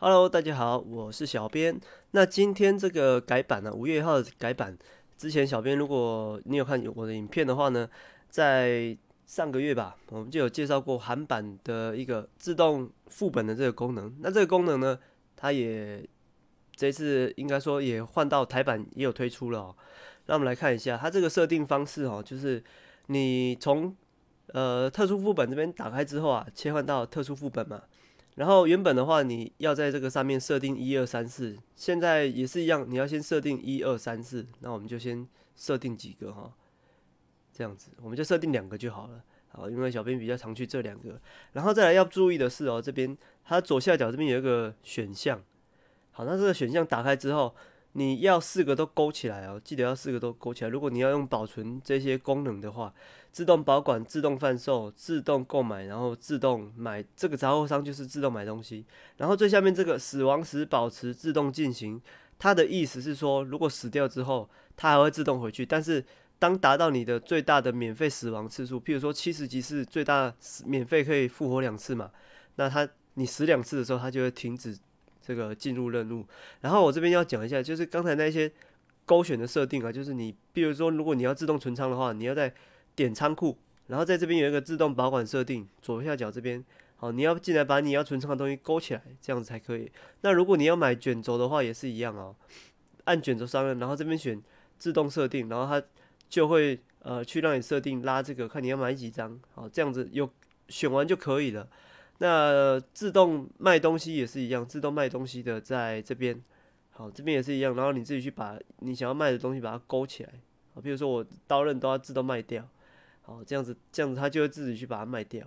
Hello，大家好，我是小编。那今天这个改版呢，五月一号的改版之前，小编如果你有看我的影片的话呢，在上个月吧，我们就有介绍过韩版的一个自动副本的这个功能。那这个功能呢，它也这次应该说也换到台版也有推出了哦。那我们来看一下它这个设定方式哈，就是你从呃特殊副本这边打开之后啊，切换到特殊副本嘛。然后原本的话，你要在这个上面设定一二三四，现在也是一样，你要先设定一二三四。那我们就先设定几个哈，这样子我们就设定两个就好了。好，因为小编比较常去这两个。然后再来要注意的是哦，这边它左下角这边有一个选项，好，那这个选项打开之后。你要四个都勾起来哦，记得要四个都勾起来。如果你要用保存这些功能的话，自动保管、自动贩售、自动购买，然后自动买这个杂货商就是自动买东西。然后最下面这个死亡时保持自动进行，它的意思是说，如果死掉之后，它还会自动回去。但是当达到你的最大的免费死亡次数，譬如说七十级是最大免费可以复活两次嘛，那它你死两次的时候，它就会停止。这个进入任务，然后我这边要讲一下，就是刚才那些勾选的设定啊，就是你比如说，如果你要自动存仓的话，你要在点仓库，然后在这边有一个自动保管设定，左下角这边，好，你要进来把你要存仓的东西勾起来，这样子才可以。那如果你要买卷轴的话，也是一样哦，按卷轴上面，然后这边选自动设定，然后它就会呃去让你设定拉这个，看你要买几张，好，这样子有选完就可以了。那自动卖东西也是一样，自动卖东西的在这边，好，这边也是一样。然后你自己去把你想要卖的东西把它勾起来啊，比如说我刀刃都要自动卖掉，好，这样子，这样子它就会自己去把它卖掉。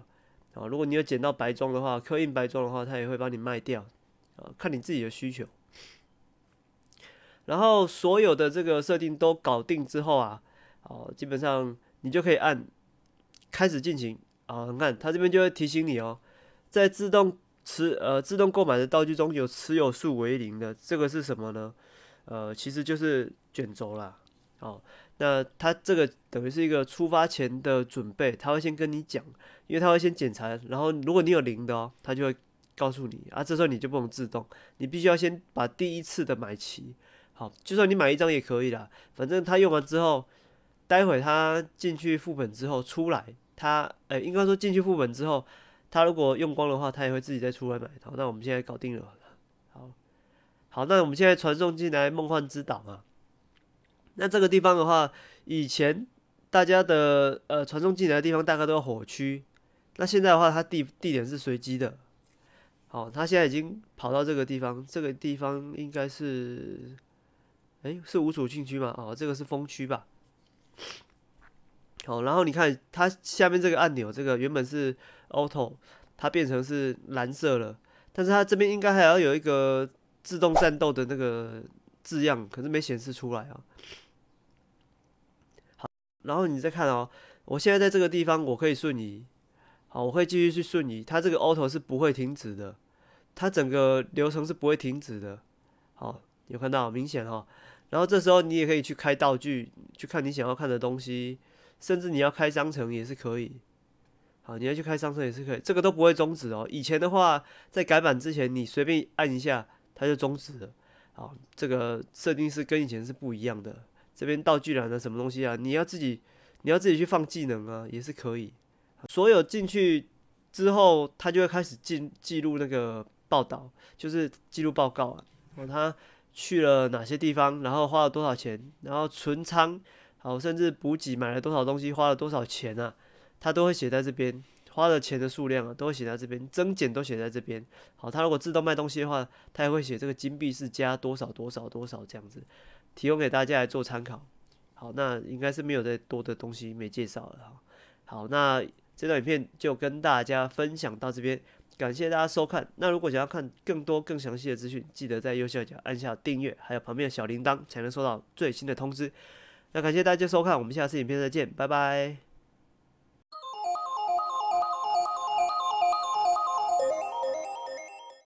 好，如果你有捡到白装的话，刻印白装的话，它也会帮你卖掉啊，看你自己的需求。然后所有的这个设定都搞定之后啊，哦，基本上你就可以按开始进行啊，你看它这边就会提醒你哦。在自动持呃自动购买的道具中有持有数为零的，这个是什么呢？呃，其实就是卷轴啦。哦，那它这个等于是一个出发前的准备，他会先跟你讲，因为他会先检查，然后如果你有零的，他就会告诉你啊，这时候你就不能自动，你必须要先把第一次的买齐。好，就算你买一张也可以啦，反正他用完之后，待会他进去副本之后出来，他呃应该说进去副本之后。他如果用光的话，他也会自己再出来买一套。那我们现在搞定了。好好，那我们现在传送进来梦幻之岛嘛。那这个地方的话，以前大家的呃传送进来的地方大概都是火区。那现在的话，它地地点是随机的。好，他现在已经跑到这个地方，这个地方应该是，哎，是无主禁区吗？哦，这个是风区吧。好，然后你看它下面这个按钮，这个原本是。Auto，它变成是蓝色了，但是它这边应该还要有一个自动战斗的那个字样，可是没显示出来啊。好，然后你再看哦，我现在在这个地方，我可以瞬移，好，我可以继续去瞬移，它这个 Auto 是不会停止的，它整个流程是不会停止的。好，有看到，明显哈。然后这时候你也可以去开道具，去看你想要看的东西，甚至你要开章程也是可以。好，你要去开商城也是可以，这个都不会终止哦。以前的话，在改版之前，你随便按一下，它就终止了。好，这个设定是跟以前是不一样的。这边道具栏的什么东西啊？你要自己，你要自己去放技能啊，也是可以。所有进去之后，它就会开始记记录那个报道，就是记录报告啊。哦，他去了哪些地方，然后花了多少钱，然后存仓，好，甚至补给买了多少东西，花了多少钱啊？它都会写在这边，花的钱的数量啊，都会写在这边，增减都写在这边。好，它如果自动卖东西的话，它也会写这个金币是加多少多少多少这样子，提供给大家来做参考。好，那应该是没有再多的东西没介绍了哈。好，那这段影片就跟大家分享到这边，感谢大家收看。那如果想要看更多更详细的资讯，记得在右下角按下订阅，还有旁边的小铃铛，才能收到最新的通知。那感谢大家收看，我们下次影片再见，拜拜。